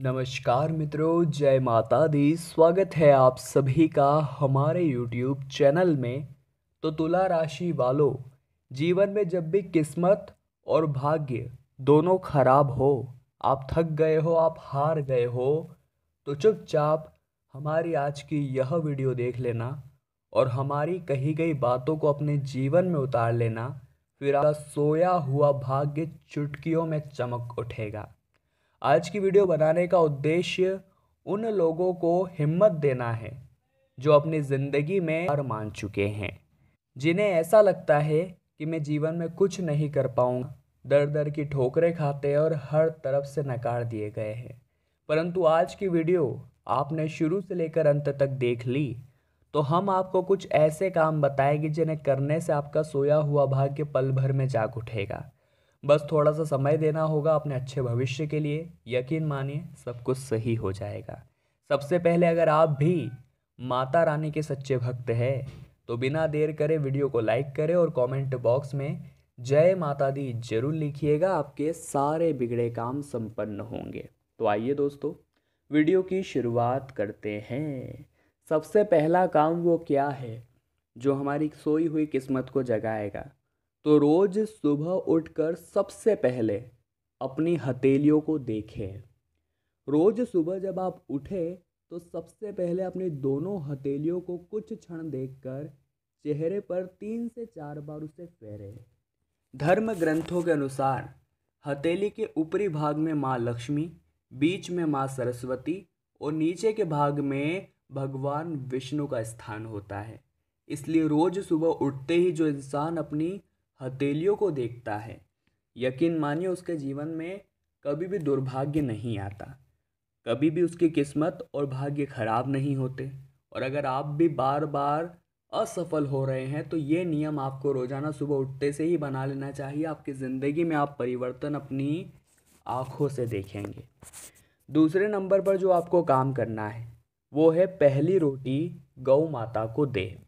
नमस्कार मित्रों जय माता दी स्वागत है आप सभी का हमारे YouTube चैनल में तो तुला राशि वालों जीवन में जब भी किस्मत और भाग्य दोनों खराब हो आप थक गए हो आप हार गए हो तो चुपचाप हमारी आज की यह वीडियो देख लेना और हमारी कही गई बातों को अपने जीवन में उतार लेना फिर आपका सोया हुआ भाग्य चुटकियों में चमक उठेगा आज की वीडियो बनाने का उद्देश्य उन लोगों को हिम्मत देना है जो अपनी ज़िंदगी में हार मान चुके हैं जिन्हें ऐसा लगता है कि मैं जीवन में कुछ नहीं कर पाऊँगा दर दर की ठोकरें खाते और हर तरफ से नकार दिए गए हैं परंतु आज की वीडियो आपने शुरू से लेकर अंत तक देख ली तो हम आपको कुछ ऐसे काम बताएंगे जिन्हें करने से आपका सोया हुआ भाग्य पल भर में जाग उठेगा बस थोड़ा सा समय देना होगा अपने अच्छे भविष्य के लिए यकीन मानिए सब कुछ सही हो जाएगा सबसे पहले अगर आप भी माता रानी के सच्चे भक्त है तो बिना देर करे वीडियो को लाइक करें और कमेंट बॉक्स में जय माता दी जरूर लिखिएगा आपके सारे बिगड़े काम संपन्न होंगे तो आइए दोस्तों वीडियो की शुरुआत करते हैं सबसे पहला काम वो क्या है जो हमारी सोई हुई किस्मत को जगाएगा तो रोज़ सुबह उठकर सबसे पहले अपनी हथेलियों को देखें रोज़ सुबह जब आप उठे तो सबसे पहले अपनी दोनों हथेलियों को कुछ क्षण देखकर चेहरे पर तीन से चार बार उसे फेरे धर्म ग्रंथों के अनुसार हथेली के ऊपरी भाग में माँ लक्ष्मी बीच में माँ सरस्वती और नीचे के भाग में भगवान विष्णु का स्थान होता है इसलिए रोज़ सुबह उठते ही जो इंसान अपनी हथेलियों को देखता है यकीन मानिए उसके जीवन में कभी भी दुर्भाग्य नहीं आता कभी भी उसकी किस्मत और भाग्य खराब नहीं होते और अगर आप भी बार बार असफल हो रहे हैं तो ये नियम आपको रोज़ाना सुबह उठते से ही बना लेना चाहिए आपकी ज़िंदगी में आप परिवर्तन अपनी आँखों से देखेंगे दूसरे नंबर पर जो आपको काम करना है वो है पहली रोटी गौ माता को दें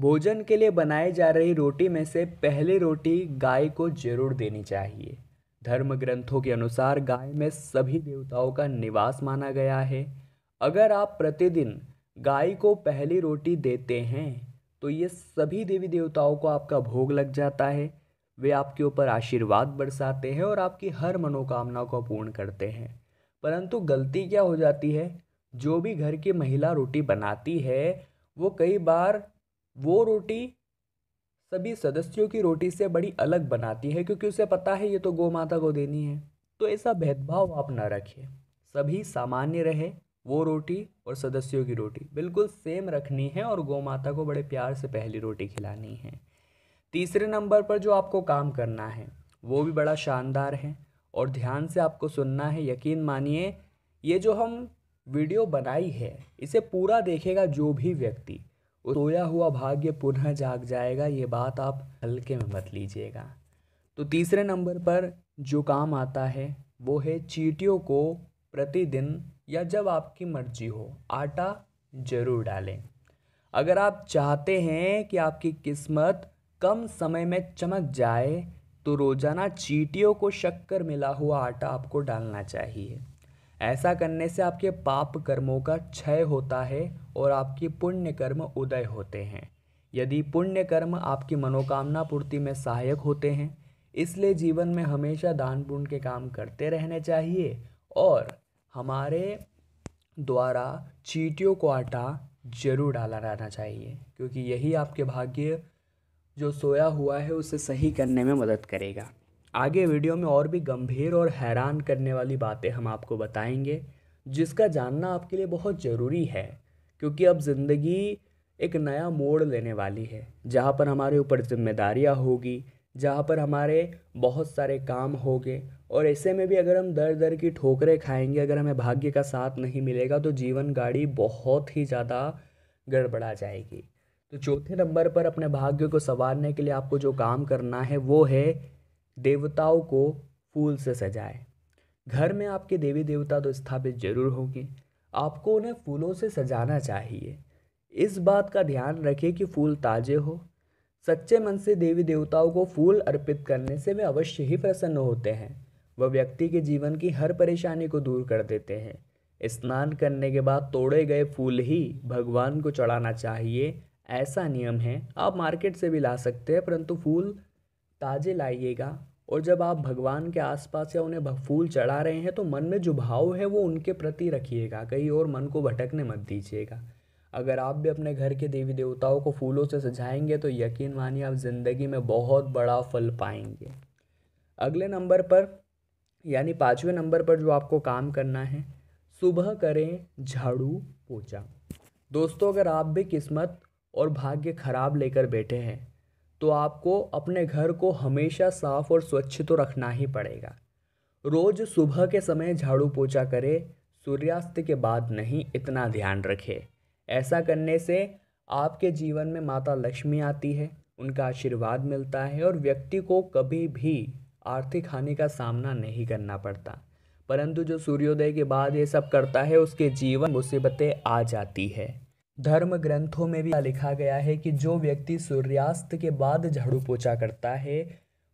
भोजन के लिए बनाई जा रही रोटी में से पहली रोटी गाय को जरूर देनी चाहिए धर्म ग्रंथों के अनुसार गाय में सभी देवताओं का निवास माना गया है अगर आप प्रतिदिन गाय को पहली रोटी देते हैं तो ये सभी देवी देवताओं को आपका भोग लग जाता है वे आपके ऊपर आशीर्वाद बरसाते हैं और आपकी हर मनोकामना को पूर्ण करते हैं परंतु गलती क्या हो जाती है जो भी घर की महिला रोटी बनाती है वो कई बार वो रोटी सभी सदस्यों की रोटी से बड़ी अलग बनाती है क्योंकि उसे पता है ये तो गौ माता को देनी है तो ऐसा भेदभाव आप ना रखिए सभी सामान्य रहे वो रोटी और सदस्यों की रोटी बिल्कुल सेम रखनी है और गौ माता को बड़े प्यार से पहली रोटी खिलानी है तीसरे नंबर पर जो आपको काम करना है वो भी बड़ा शानदार है और ध्यान से आपको सुनना है यकीन मानिए ये जो हम वीडियो बनाई है इसे पूरा देखेगा जो भी व्यक्ति सोया हुआ भाग्य पुनः जाग जाएगा ये बात आप हल्के में मत लीजिएगा तो तीसरे नंबर पर जो काम आता है वो है चीटियों को प्रतिदिन या जब आपकी मर्जी हो आटा ज़रूर डालें अगर आप चाहते हैं कि आपकी किस्मत कम समय में चमक जाए तो रोज़ाना चीटियों को शक्कर मिला हुआ आटा आपको डालना चाहिए ऐसा करने से आपके पाप कर्मों का क्षय होता है और आपकी पुण्य कर्म उदय होते हैं यदि पुण्य कर्म आपकी मनोकामना पूर्ति में सहायक होते हैं इसलिए जीवन में हमेशा दान पुण्य के काम करते रहने चाहिए और हमारे द्वारा चीटियों को आटा जरूर डाला रहना चाहिए क्योंकि यही आपके भाग्य जो सोया हुआ है उसे सही करने में मदद करेगा आगे वीडियो में और भी गंभीर और हैरान करने वाली बातें हम आपको बताएंगे जिसका जानना आपके लिए बहुत ज़रूरी है क्योंकि अब ज़िंदगी एक नया मोड़ लेने वाली है जहाँ पर हमारे ऊपर जिम्मेदारियाँ होगी जहाँ पर हमारे बहुत सारे काम होंगे और ऐसे में भी अगर हम दर दर की ठोकरें खाएंगे अगर हमें भाग्य का साथ नहीं मिलेगा तो जीवन गाड़ी बहुत ही ज़्यादा गड़बड़ा जाएगी तो चौथे नंबर पर अपने भाग्य को संवारने के लिए आपको जो काम करना है वो है देवताओं को फूल से सजाएं घर में आपके देवी देवता तो स्थापित जरूर होंगे आपको उन्हें फूलों से सजाना चाहिए इस बात का ध्यान रखें कि फूल ताजे हो सच्चे मन से देवी देवताओं को फूल अर्पित करने से वे अवश्य ही प्रसन्न होते हैं वह व्यक्ति के जीवन की हर परेशानी को दूर कर देते हैं स्नान करने के बाद तोड़े गए फूल ही भगवान को चढ़ाना चाहिए ऐसा नियम है आप मार्केट से भी ला सकते हैं परंतु फूल ताजे लाइएगा और जब आप भगवान के आसपास या उन्हें फूल चढ़ा रहे हैं तो मन में जो भाव है वो उनके प्रति रखिएगा कहीं और मन को भटकने मत दीजिएगा अगर आप भी अपने घर के देवी देवताओं को फूलों से सजाएंगे तो यकीन मानिए आप ज़िंदगी में बहुत बड़ा फल पाएंगे अगले नंबर पर यानी पाँचवें नंबर पर जो आपको काम करना है सुबह करें झाड़ू पोछा दोस्तों अगर आप भी किस्मत और भाग्य खराब लेकर बैठे हैं तो आपको अपने घर को हमेशा साफ़ और स्वच्छ तो रखना ही पड़ेगा रोज़ सुबह के समय झाड़ू पोछा करें सूर्यास्त के बाद नहीं इतना ध्यान रखें ऐसा करने से आपके जीवन में माता लक्ष्मी आती है उनका आशीर्वाद मिलता है और व्यक्ति को कभी भी आर्थिक हानि का सामना नहीं करना पड़ता परंतु जो सूर्योदय के बाद ये सब करता है उसके जीवन मुसीबतें आ जाती है धर्म ग्रंथों में भी लिखा गया है कि जो व्यक्ति सूर्यास्त के बाद झाड़ू पोछा करता है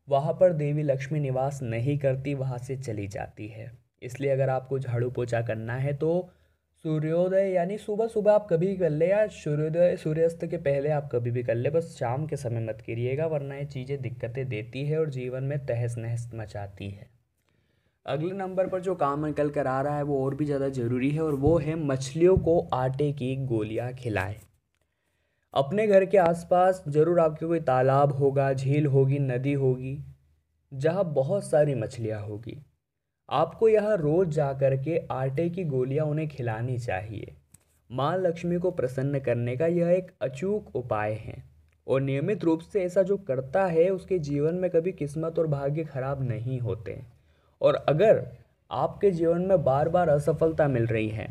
वहाँ पर देवी लक्ष्मी निवास नहीं करती वहाँ से चली जाती है इसलिए अगर आपको झाड़ू पोछा करना है तो सूर्योदय यानी सुबह सुबह आप कभी भी कर ले या सूर्योदय सूर्यास्त के पहले आप कभी भी कर ले बस शाम के समय मत करिएगा वरना ये चीज़ें दिक्कतें देती है और जीवन में तहस नहस मचाती है अगले नंबर पर जो काम निकल कर आ रहा है वो और भी ज़्यादा ज़रूरी है और वो है मछलियों को आटे की गोलियाँ खिलाए अपने घर के आसपास ज़रूर आपके कोई तालाब होगा झील होगी नदी होगी जहाँ बहुत सारी मछलियाँ होगी आपको यह रोज़ जा कर के आटे की गोलियाँ उन्हें खिलानी चाहिए माँ लक्ष्मी को प्रसन्न करने का यह एक अचूक उपाय है और नियमित रूप से ऐसा जो करता है उसके जीवन में कभी किस्मत और भाग्य खराब नहीं होते और अगर आपके जीवन में बार बार असफलता मिल रही है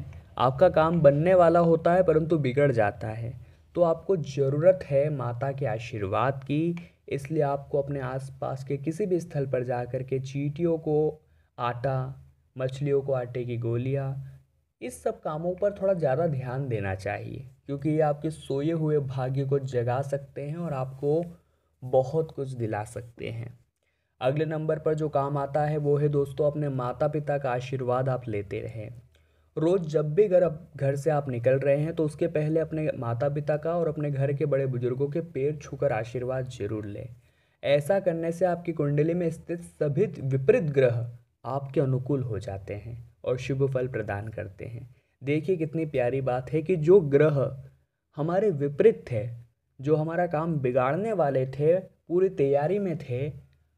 आपका काम बनने वाला होता है परंतु बिगड़ जाता है तो आपको ज़रूरत है माता के आशीर्वाद की इसलिए आपको अपने आसपास के किसी भी स्थल पर जा कर के चीटियों को आटा मछलियों को आटे की गोलियाँ इस सब कामों पर थोड़ा ज़्यादा ध्यान देना चाहिए क्योंकि ये आपके सोए हुए भाग्य को जगा सकते हैं और आपको बहुत कुछ दिला सकते हैं अगले नंबर पर जो काम आता है वो है दोस्तों अपने माता पिता का आशीर्वाद आप लेते रहें रोज़ जब भी घर घर से आप निकल रहे हैं तो उसके पहले अपने माता पिता का और अपने घर के बड़े बुजुर्गों के पैर छूकर आशीर्वाद जरूर लें ऐसा करने से आपकी कुंडली में स्थित सभी विपरीत ग्रह आपके अनुकूल हो जाते हैं और शुभ फल प्रदान करते हैं देखिए कितनी प्यारी बात है कि जो ग्रह हमारे विपरीत थे जो हमारा काम बिगाड़ने वाले थे पूरी तैयारी में थे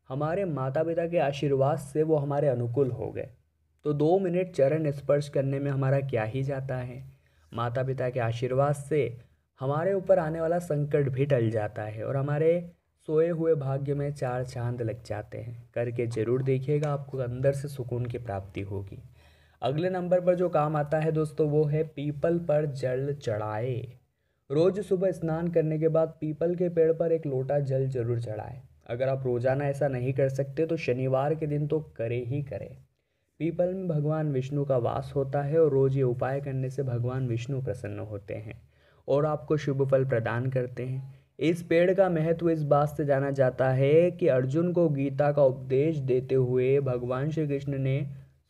हमारे माता पिता के आशीर्वाद से वो हमारे अनुकूल हो गए तो दो मिनट चरण स्पर्श करने में हमारा क्या ही जाता है माता पिता के आशीर्वाद से हमारे ऊपर आने वाला संकट भी टल जाता है और हमारे सोए हुए भाग्य में चार चांद लग जाते हैं करके ज़रूर देखिएगा आपको अंदर से सुकून की प्राप्ति होगी अगले नंबर पर जो काम आता है दोस्तों वो है पीपल पर जल चढ़ाए रोज़ सुबह स्नान करने के बाद पीपल के पेड़ पर एक लोटा जल जरूर चढ़ाए अगर आप रोज़ाना ऐसा नहीं कर सकते तो शनिवार के दिन तो करें ही करें पीपल में भगवान विष्णु का वास होता है और रोज़ ये उपाय करने से भगवान विष्णु प्रसन्न होते हैं और आपको शुभ फल प्रदान करते हैं इस पेड़ का महत्व इस बात से जाना जाता है कि अर्जुन को गीता का उपदेश देते हुए भगवान श्री कृष्ण ने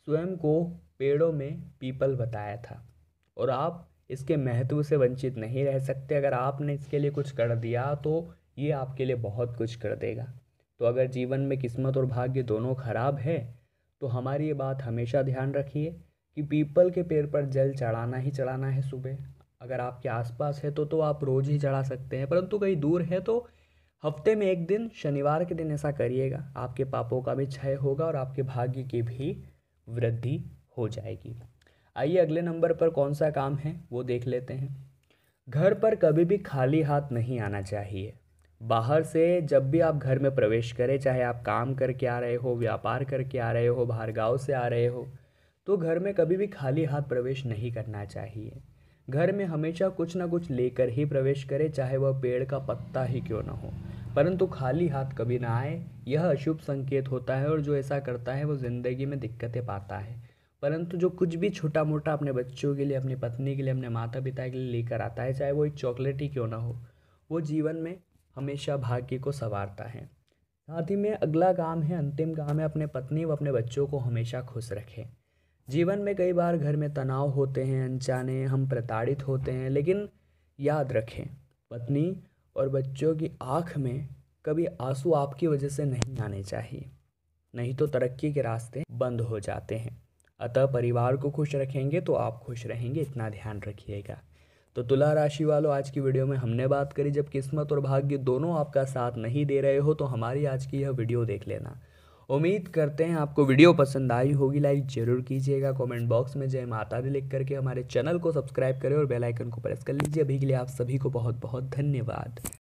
स्वयं को पेड़ों में पीपल बताया था और आप इसके महत्व से वंचित नहीं रह सकते अगर आपने इसके लिए कुछ कर दिया तो ये आपके लिए बहुत कुछ कर देगा तो अगर जीवन में किस्मत और भाग्य दोनों खराब है तो हमारी ये बात हमेशा ध्यान रखिए कि पीपल के पेड़ पर जल चढ़ाना ही चढ़ाना है सुबह अगर आपके आसपास है तो तो आप रोज़ ही चढ़ा सकते हैं परंतु कहीं दूर है तो हफ्ते में एक दिन शनिवार के दिन ऐसा करिएगा आपके पापों का भी क्षय होगा और आपके भाग्य की भी वृद्धि हो जाएगी आइए अगले नंबर पर कौन सा काम है वो देख लेते हैं घर पर कभी भी खाली हाथ नहीं आना चाहिए बाहर से जब भी आप घर में प्रवेश करें चाहे आप काम करके आ रहे हो व्यापार करके आ रहे हो बाहर गाँव से आ रहे हो तो घर में कभी भी खाली हाथ प्रवेश नहीं करना चाहिए घर में हमेशा कुछ ना कुछ लेकर ही प्रवेश करें चाहे वह पेड़ का पत्ता ही क्यों ना हो परंतु खाली हाथ कभी ना आए यह अशुभ संकेत होता है और जो ऐसा करता है वो ज़िंदगी में दिक्कतें पाता है परंतु जो कुछ भी छोटा मोटा अपने बच्चों के लिए अपनी पत्नी के लिए अपने माता पिता के लिए लेकर आता है चाहे वो एक चॉकलेट ही क्यों ना हो वो जीवन में हमेशा भाग्य को संवारता है साथ ही में अगला काम है अंतिम काम है अपने पत्नी व अपने बच्चों को हमेशा खुश रखें जीवन में कई बार घर में तनाव होते हैं अनचाने हम प्रताड़ित होते हैं लेकिन याद रखें पत्नी और बच्चों की आँख में कभी आंसू आपकी वजह से नहीं आने चाहिए नहीं तो तरक्की के रास्ते बंद हो जाते हैं अतः परिवार को खुश रखेंगे तो आप खुश रहेंगे इतना ध्यान रखिएगा तो तुला राशि वालों आज की वीडियो में हमने बात करी जब किस्मत और भाग्य दोनों आपका साथ नहीं दे रहे हो तो हमारी आज की यह वीडियो देख लेना उम्मीद करते हैं आपको वीडियो पसंद आई होगी लाइक जरूर कीजिएगा कमेंट बॉक्स में जय माता दी लिख करके हमारे चैनल को सब्सक्राइब करें और बेल आइकन को प्रेस कर लीजिए अभी के लिए आप सभी को बहुत बहुत धन्यवाद